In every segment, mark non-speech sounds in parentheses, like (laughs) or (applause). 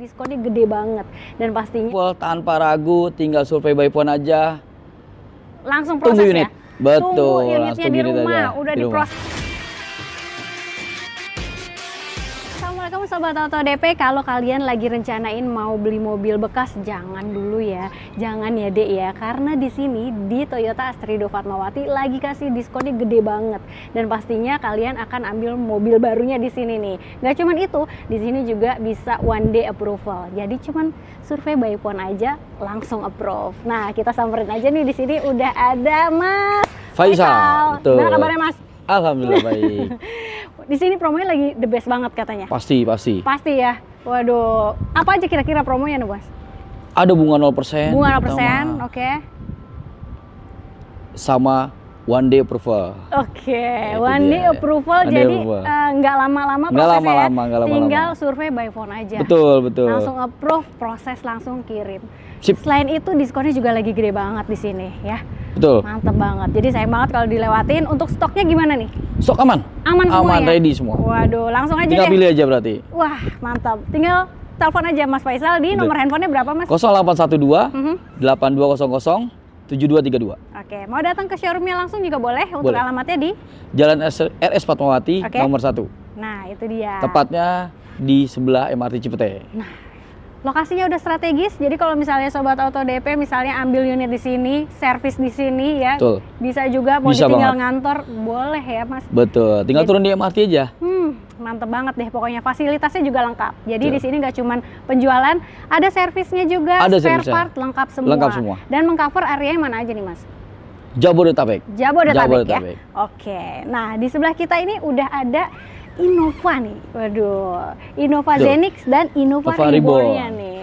diskonnya gede banget dan pastinya well, tanpa ragu tinggal survei by phone aja langsung proses tunggu unit. ya betul tunggu unitnya di rumah aja. udah di proses tahu Sobat Auto DP kalau kalian lagi rencanain mau beli mobil bekas jangan dulu ya. Jangan ya Dek ya karena di sini di Toyota Astrido Fatmawati lagi kasih diskonnya gede banget dan pastinya kalian akan ambil mobil barunya di sini nih. Gak cuman itu, di sini juga bisa one day approval. Jadi cuman survei by phone aja langsung approve. Nah, kita samperin aja nih di sini udah ada Mas Faisal. Faisal. Betul. Nah, kabarnya Mas? Alhamdulillah baik. (laughs) di sini promonya lagi the best banget katanya. Pasti, pasti. Pasti ya. Waduh, apa aja kira-kira promonya nih, Bos? Ada bunga 0%. Bunga 0%, oke. Okay. Sama one day approval. Oke, okay. one day approval one jadi eh, nggak lama-lama prosesnya. lama-lama, ya. lama-lama. Tinggal survei by phone aja. Betul, betul. Langsung approve, proses langsung kirim. Sip. Selain itu diskonnya juga lagi gede banget di sini ya. Betul. Mantap banget. Jadi sayang banget kalau dilewatin. Untuk stoknya gimana nih? Stok aman. Aman semua Aman, ya? ready semua. Waduh, langsung aja Tinggal deh. pilih aja berarti. Wah, mantap. Tinggal telepon aja Mas Faisal di nomor handphonenya berapa Mas? 0812 mm -hmm. 8200 7232. Oke, mau datang ke showroomnya langsung juga boleh. Untuk boleh. alamatnya di Jalan RS Fatmawati okay. nomor 1. Nah, itu dia. Tepatnya di sebelah MRT Cipete. Nah, Lokasinya udah strategis, jadi kalau misalnya sobat auto DP misalnya ambil unit di sini, servis di sini ya, Betul. bisa juga mau bisa ditinggal banget. ngantor, boleh ya mas. Betul, tinggal jadi, turun di MRT aja. Hmm, mantep banget deh pokoknya fasilitasnya juga lengkap. Jadi iya. di sini nggak cuma penjualan, ada servisnya juga, ada spare servisnya. part lengkap semua. Lengkap semua. Dan mengcover area yang mana aja nih mas? Jabodetabek. Jabodetabek, ya? Jabodetabek ya. Oke. Nah, di sebelah kita ini udah ada Innova nih. Waduh, Innova Betul. Zenix dan Innova Reborn ya nih.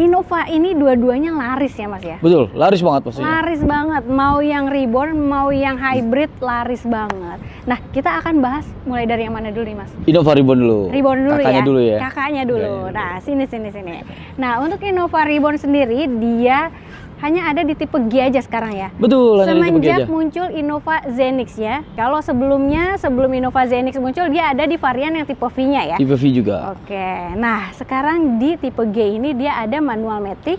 Innova ini dua-duanya laris ya mas ya? Betul, laris banget pastinya. Laris banget, mau yang reborn, mau yang hybrid, laris banget. Nah, kita akan bahas mulai dari yang mana dulu nih mas? Innova reborn dulu. Reborn dulu Kakaknya ya? dulu ya? Kakaknya dulu. ya. dulu. Iya, iya. Nah, sini, sini, sini. Nah, untuk Innova reborn sendiri, dia hanya ada di tipe G aja sekarang ya. Betul. Semenjak muncul Innova Zenix ya. Kalau sebelumnya sebelum Innova Zenix muncul dia ada di varian yang tipe V-nya ya. Tipe V juga. Oke. Nah, sekarang di tipe G ini dia ada manual matic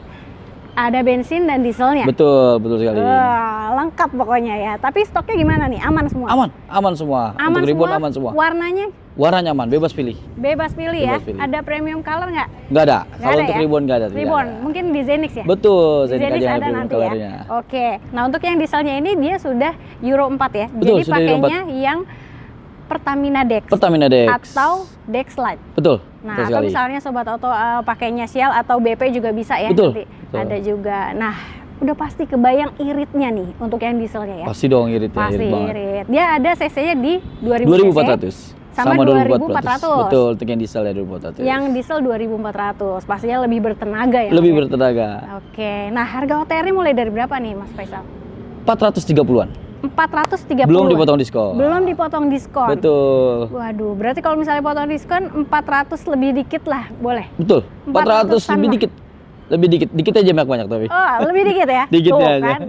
ada bensin dan dieselnya. Betul, betul sekali. Wah, lengkap pokoknya ya. Tapi stoknya gimana nih? Aman semua? Aman, aman semua. Aman Untuk semua, ribuan aman semua. Warnanya Warna nyaman, bebas pilih. Bebas pilih ya? bebas ya. Pilih. Ada premium color nggak? Nggak ada. Gak Kalau untuk ya? ribbon nggak ada. Ribbon, ada. mungkin di Zenix ya? Betul, di Zenix, Zenix ada, ada nanti ya. Oke. Nah, untuk yang dieselnya ini dia sudah Euro 4 ya. Betul, Jadi pakainya yang Pertamina Dex. Pertamina Dex. Atau Dex Lite. Betul. Nah, betul atau misalnya sobat auto uh, pakainya Shell atau BP juga bisa ya betul, nanti. Betul. Ada juga. Nah, udah pasti kebayang iritnya nih untuk yang dieselnya ya. Pasti dong iritnya. Pasti irit. irit. Dia ada cc-nya di 2000 2400. cc sama, sama 2400. 2400. Betul, untuk ya, yang diesel ya 2400. Yang diesel 2400, pastinya lebih bertenaga ya. Lebih ya? bertenaga. Oke. Nah, harga OTR ini mulai dari berapa nih, Mas Faisal? 430-an. 430. Belum dipotong diskon. Belum dipotong diskon. Betul. Waduh, berarti kalau misalnya potong diskon 400 lebih dikit lah, boleh. Betul. 400, 400 lebih lah. dikit. Lebih dikit, dikit aja banyak banyak tapi. Oh, lebih dikit ya? (laughs) dikit Tuh, aja. Kan?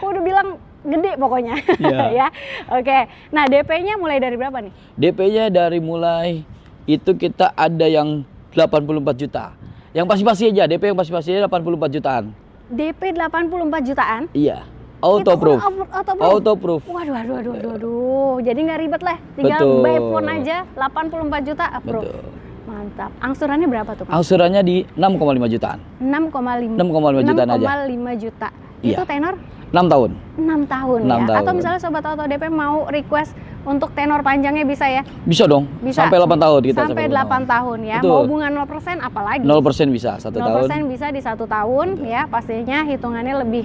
Aku udah bilang gede pokoknya. (laughs) Yeah. ya. Oke. Okay. Nah, DP-nya mulai dari berapa nih? DP-nya dari mulai itu kita ada yang 84 juta. Yang pasti-pasti aja, DP yang pasti-pasti aja 84 jutaan. DP 84 jutaan? Iya. Auto itu kan proof. Auto proof. Auto proof. Waduh, waduh, waduh, waduh, waduh. Jadi nggak ribet lah. Tinggal Betul. by phone aja 84 juta approve. Betul. Mantap. Angsurannya berapa tuh? Angsurannya di 6,5 jutaan. 6,5. 6,5 jutaan 6, aja. 6,5 juta. Itu iya. tenor? 6 tahun. 6 tahun 6 ya. Tahun. Atau misalnya sobat Auto DP mau request untuk tenor panjangnya bisa ya? Bisa dong. Bisa. Sampai 8 tahun kita. Sampai, sampai 8, tahun, tahun ya. Betul. Mau bunga 0% apalagi? 0% bisa satu tahun. 0% bisa di satu tahun Betul. ya. Pastinya hitungannya lebih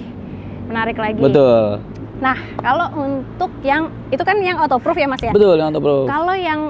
menarik lagi. Betul. Nah, kalau untuk yang itu kan yang auto proof ya Mas ya? Betul, yang auto proof. Kalau yang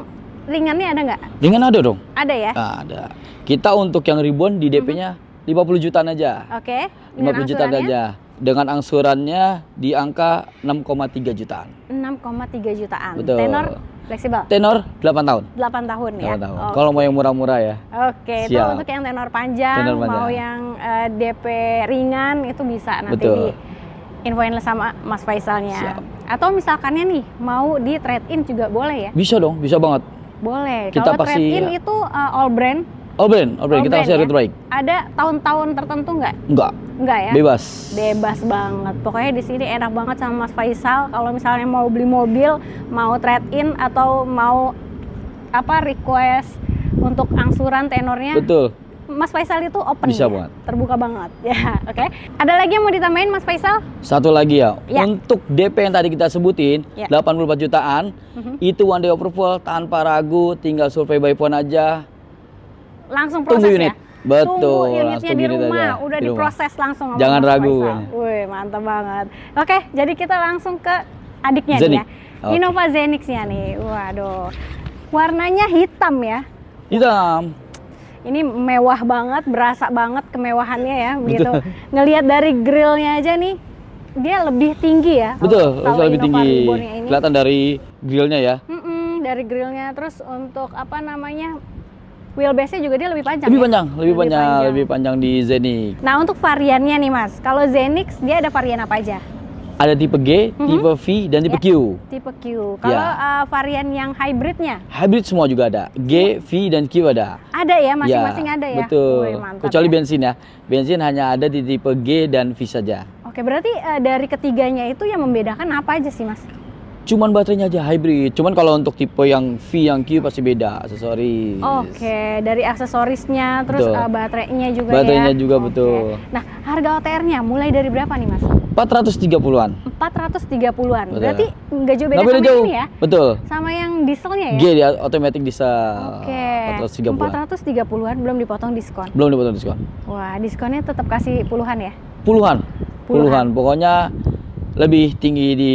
ringannya ada nggak? Ringan ada dong. Ada ya? Nah, ada. Kita untuk yang ribuan di DP-nya mm -hmm. 50 jutaan aja. Oke. Okay. 50 jutaan aja dengan angsurannya di angka 6,3 jutaan. 6,3 jutaan. Betul. Tenor fleksibel. Tenor 8 tahun. 8 tahun 8 ya. tahun. Okay. Kalau mau yang murah-murah ya. Oke, okay. itu untuk yang tenor panjang, tenor panjang. mau yang uh, eh, DP ringan itu bisa nanti Betul. di infoin sama Mas Faisalnya. Siap. Atau misalkannya nih mau di trade in juga boleh ya? Bisa dong, bisa banget. Boleh. Kita Kalau pasti... trade in itu uh, all brand All brand, all brand. kita brand, kasih ya? terbaik. Ada tahun-tahun tertentu nggak? Nggak Enggak ya? Bebas. Bebas banget. Pokoknya di sini enak banget sama Mas Faisal. Kalau misalnya mau beli mobil, mau trade in atau mau apa request untuk angsuran tenornya. Betul. Mas Faisal itu open Bisa ya? banget. Terbuka banget. (laughs) Ya, oke. Okay. Ada lagi yang mau ditambahin Mas Faisal? Satu lagi ya. ya. Untuk DP yang tadi kita sebutin, ya. 84 jutaan, uh mhm. -huh. itu one day approval tanpa ragu, tinggal survei by phone aja. Langsung proses Tunggu unit. Betul. Tunggu unitnya di gitu rumah, aja. udah di rumah. diproses langsung. Jangan ragu. Wih, mantap banget. Oke, jadi kita langsung ke adiknya Zenik. nih ya. Okay. Innova Zenix-nya nih. Waduh. Warnanya hitam ya. Hitam. Ini mewah banget, berasa banget kemewahannya ya begitu. Ngelihat dari grillnya aja nih, dia lebih tinggi ya. Betul, kalau, lebih tinggi. Kelihatan dari grillnya ya. Mm -mm, dari grillnya terus untuk apa namanya wheelbase-nya juga dia lebih panjang. Lebih ya? panjang, lebih, lebih panjang, panjang, lebih panjang di Zenix. Nah, untuk variannya nih, Mas. Kalau Zenix dia ada varian apa aja? Ada tipe G, mm -hmm. tipe V, dan tipe yeah. Q. Tipe Q. Kalau yeah. Ya. uh, varian yang hybridnya? Hybrid semua juga ada. G, V, dan Q ada. Ada ya, ya masing-masing yeah. ada ya. Betul. Woy, mantap, Kecuali ya. bensin ya. Bensin hanya ada di tipe G dan V saja. Oke, berarti uh, dari ketiganya itu yang membedakan apa aja sih, Mas? Cuman baterainya aja hybrid. Cuman kalau untuk tipe yang V yang Q pasti beda aksesoris. Oke, okay. dari aksesorisnya terus betul. Eh, baterainya juga ya? Baterainya ya? juga okay. betul. Nah, harga OTR-nya mulai dari berapa nih, Mas? 430-an. 430-an. Betul. Berarti nggak jauh beda gak sama jauh. ini ya? Betul. Sama yang dieselnya ya? G dia automatic diesel. Oke. Okay. 430-an. 430-an belum dipotong diskon. Belum dipotong diskon. Wah, diskonnya tetap kasih puluhan ya? Puluhan. Puluhan. puluhan. Pokoknya lebih tinggi di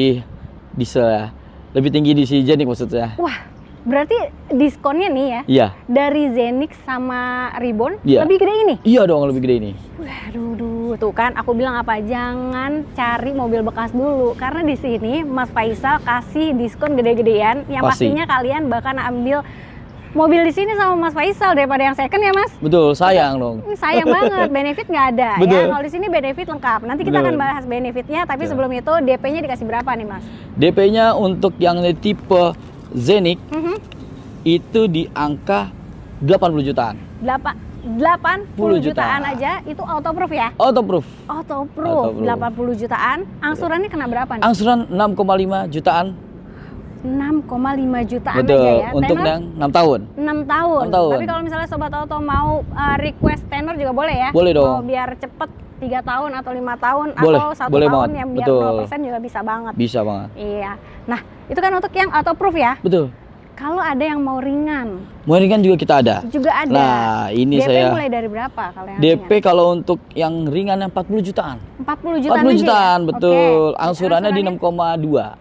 diesel ya. Lebih tinggi di si Zenix maksudnya. Wah, berarti diskonnya nih ya? Iya. Dari Zenix sama Ribbon iya. lebih gede ini? Iya dong, lebih gede ini. Waduh, duh, tuh kan aku bilang apa? Jangan cari mobil bekas dulu karena di sini Mas Faisal kasih diskon gede-gedean yang Pasti. pastinya kalian bahkan ambil mobil di sini sama Mas Faisal daripada yang second ya Mas? Betul, sayang dong. Hmm, sayang banget, (laughs) benefit nggak ada ya. Betul. ya. Kalau di sini benefit lengkap. Nanti kita Betul. akan bahas benefitnya, tapi Betul. sebelum itu DP-nya dikasih berapa nih Mas? DP-nya untuk yang tipe Zenik mm -hmm. itu di angka 80 jutaan. Delapan 80 jutaan, jutaan aja itu auto proof ya? Auto proof. Auto proof. 80 jutaan. Angsurannya kena berapa nih? Angsuran 6,5 jutaan 6,5 jutaan Betul. aja ya. ya. Tenor, Untuk yang 6 tahun. 6 tahun. 6 tahun. Tapi kalau misalnya sobat auto mau uh, request tenor juga boleh ya. Boleh dong. Mau biar cepet tiga tahun atau lima tahun boleh, atau satu boleh tahun banget. yang biar Betul. 0% juga bisa banget. Bisa banget. Iya. Nah, itu kan untuk yang auto proof ya. Betul. Kalau ada yang mau ringan, Muaring kan juga kita ada. Juga ada. Nah, ini DP saya DP mulai dari berapa kalau yang DP ringan? kalau untuk yang ringan yang 40 jutaan. 40 jutaan. 40 ya? jutaan, ya? betul. Okay. Angsurannya di 6,2,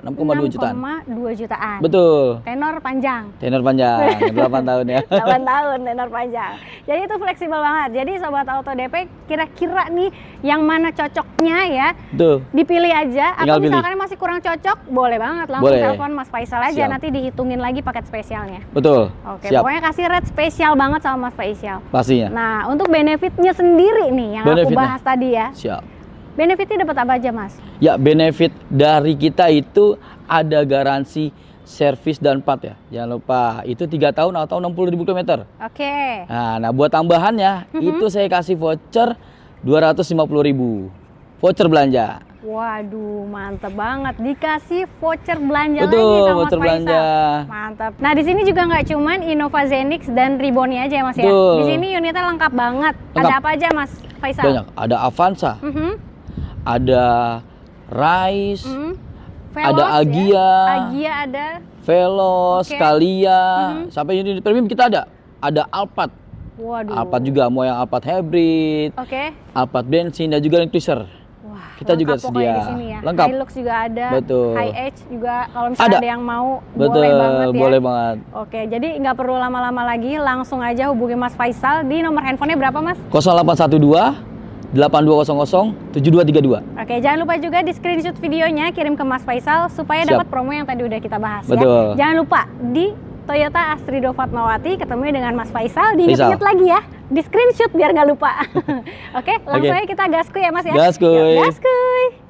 6,2 jutaan. 6,2 jutaan. Betul. Tenor panjang. Tenor panjang, 8 (laughs) tahun ya. 8 tahun tenor panjang. Jadi itu fleksibel banget. Jadi sobat auto DP kira-kira nih yang mana cocoknya ya? Betul. Dipilih aja Tinggal atau misalkan masih kurang cocok, boleh banget langsung telepon Mas Faisal aja Siap. nanti dihitungin lagi paket spesialnya. Betul. Oke, okay, saya kasih red spesial banget sama Mas Faisal. Pastinya. Nah, untuk benefitnya sendiri nih yang aku bahas tadi ya. Siap. Benefitnya dapat apa aja, Mas? Ya, benefit dari kita itu ada garansi servis dan part ya. Jangan lupa itu tiga tahun atau 60 ribu kilometer. Oke. Okay. Nah, nah buat tambahannya mm -hmm. itu saya kasih voucher 250 ribu voucher belanja. Waduh, mantap banget. Dikasih voucher belanja Betul, lagi sama voucher belanja. Mantap. Nah, di sini juga nggak cuman Innova Zenix dan Ribbonnya aja ya, Mas ya? Betul. ya. Di sini unitnya lengkap banget. Lengkap. Ada apa aja, Mas Faisal? Banyak. Ada Avanza. Uh mm-hmm. -huh. Ada Rise. Uh mm-hmm. -huh. ada ya? Agia. Ya? Agia ada. Velos, okay. Kalia, uh mm-hmm. -huh. sampai unit premium kita ada. Ada Alphard. Waduh. Alphard juga mau yang Alphard hybrid. Oke. Okay. Alphard bensin dan juga yang Twister kita juga sedia. ya. Lengkap. High looks juga ada. Betul. High edge juga kalau misalnya ada. ada yang mau Betul, boleh banget ya. Boleh banget. Oke, jadi nggak perlu lama-lama lagi, langsung aja hubungi Mas Faisal di nomor handphonenya berapa Mas? 0812 8200-7232. Oke, jangan lupa juga di screenshot videonya kirim ke Mas Faisal supaya dapat promo yang tadi udah kita bahas ya. Betul. ya. Jangan lupa di Toyota Astrido Fatmawati ketemu dengan Mas Faisal diinget-inget lagi ya di screenshot biar nggak lupa. (laughs) Oke, langsung aja kita gaskuy ya Mas ya. Gaskuy. gaskuy.